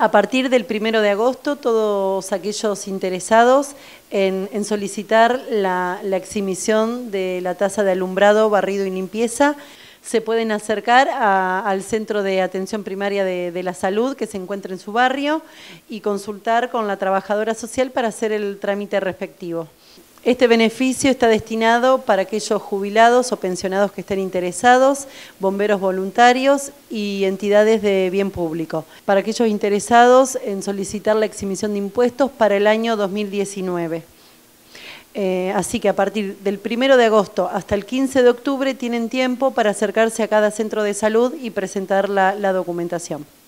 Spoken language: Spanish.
A partir del primero de agosto, todos aquellos interesados en, solicitar la, la, exhibición de la tasa de alumbrado, barrido y limpieza, se pueden acercar al Centro de Atención Primaria de, la Salud que se encuentra en su barrio y consultar con la trabajadora social para hacer el trámite respectivo. Este beneficio está destinado para aquellos jubilados o pensionados que estén interesados, bomberos voluntarios y entidades de bien público. Para aquellos interesados en solicitar la exhibición de impuestos para el año 2019. Eh, así que a partir del 1 de agosto hasta el 15 de octubre tienen tiempo para acercarse a cada centro de salud y presentar la documentación.